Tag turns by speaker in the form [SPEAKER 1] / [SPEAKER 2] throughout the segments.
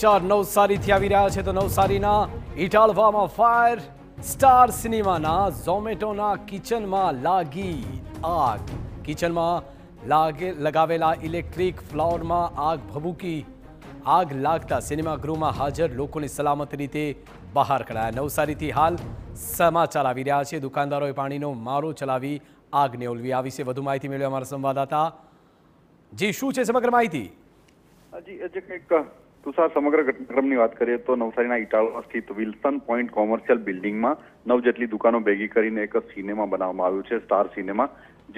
[SPEAKER 1] ચાર નવસારીથી આવી રહ્યા છે તો નવસારીના ઇટાળવામાં ફાયર સ્ટાર સિનેમાના ઝોમેટોના કિચનમાં લાગી આગ કિચનમાં લાગે લગાવેલા ઇલેક્ટ્રિક ફ્લાવરમાં આગ ભભૂકી આગ લાગતા સિનેમાગૃહમાં હાજર લોકોને સલામત રીતે બહાર કઢાયા નવસારીથી હાલ સમાચાર આવી રહ્યા છે દુકાનદારોએ પાણીનો મારો ચલાવી આગને ઓલવી આ વિશે વધુ માહિતી મેળવી અમારા સંવાદદાતા જી શું છે સમગ્ર માહિતી
[SPEAKER 2] હજી હજી કંઈક તુષાર સમગ્ર ઘટનાક્રમની વાત કરીએ તો નવસારીના ઇટાળવા સ્થિત વિલ્સન પોઈન્ટ કોમર્શિયલ બિલ્ડિંગમાં નવ જેટલી દુકાનો ભેગી કરીને એક સિનેમા બનાવવામાં આવ્યું છે સ્ટાર સિનેમા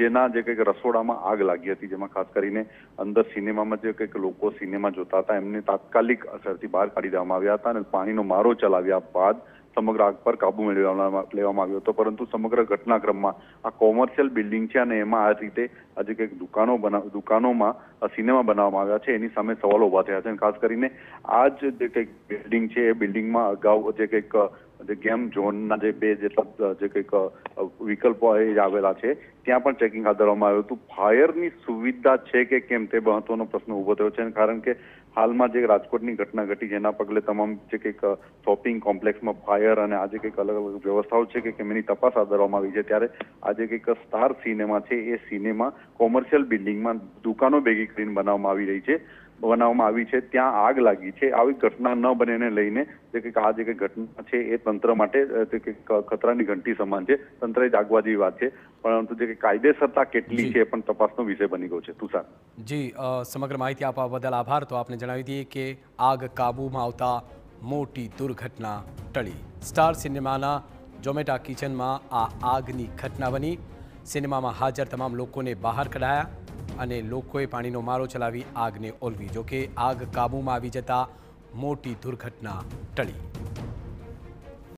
[SPEAKER 2] જેના જે કંઈક રસોડામાં આગ લાગી હતી જેમાં ખાસ કરીને અંદર સિનેમામાં જે કંઈક લોકો સિનેમા જોતા હતા એમને તાત્કાલિક અસરથી બહાર કાઢી દેવામાં આવ્યા હતા અને પાણીનો મારો ચલાવ્યા બાદ સમગ્ર આગ પર કાબુ મેળવવામાં લેવામાં આવ્યો હતો પરંતુ સમગ્ર ઘટનાક્રમમાં આ કોમર્શિયલ બિલ્ડિંગ છે અને એમાં આ રીતે આજે કંઈક દુકાનો બના દુકાનોમાં સિનેમા બનાવવામાં આવ્યા છે એની સામે સવાલો ઊભા થયા છે અને ખાસ કરીને આ જ જે કંઈક બિલ્ડિંગ છે એ બિલ્ડિંગમાં અગાઉ જે કંઈક જે ગેમ ઝોનના જે બે જેટલા જે કંઈક વિકલ્પો એ આવેલા છે ત્યાં પણ ચેકિંગ હાથ ધરવામાં આવ્યું હતું ફાયરની સુવિધા છે કે કેમ તે મહત્વનો પ્રશ્ન ઊભો થયો છે કારણ કે હાલમાં જે રાજકોટની ઘટના ઘટી જેના પગલે તમામ જે કંઈક શોપિંગ કોમ્પ્લેક્સમાં ફાયર અને આજે કંઈક અલગ અલગ વ્યવસ્થાઓ છે કે એની તપાસ હાથ ધરવામાં આવી છે ત્યારે આજે કંઈક સ્ટાર સિનેમા છે એ સિનેમા કોમર્શિયલ બિલ્ડિંગમાં દુકાનો ભેગી કરીને બનાવવામાં આવી રહી છે બનાવવામાં આવી છે ત્યાં આગ લાગી છે આવી ઘટના ન બનેને લઈને જે કે આ જે કંઈ ઘટના છે એ તંત્ર માટે કંઈક ખતરાની ઘંટી સમાન છે તંત્રએ જાગવા જેવી વાત છે પરંતુ જે કાયદેસરતા કેટલી છે પણ તપાસનો વિષય
[SPEAKER 1] બની ગયો છે તુષાર જી સમગ્ર માહિતી આપવા બદલ આભાર તો આપને જણાવી દઈએ કે આગ કાબૂમાં આવતા મોટી દુર્ઘટના ટળી સ્ટાર સિનેમાના ઝોમેટા કિચનમાં આ આગની ઘટના બની સિનેમામાં હાજર તમામ લોકોને બહાર કઢાયા અને લોકોએ પાણીનો મારો ચલાવી આગને ઓલવી જોકે આગ કાબૂમાં આવી જતાં મોટી દુર્ઘટના ટળી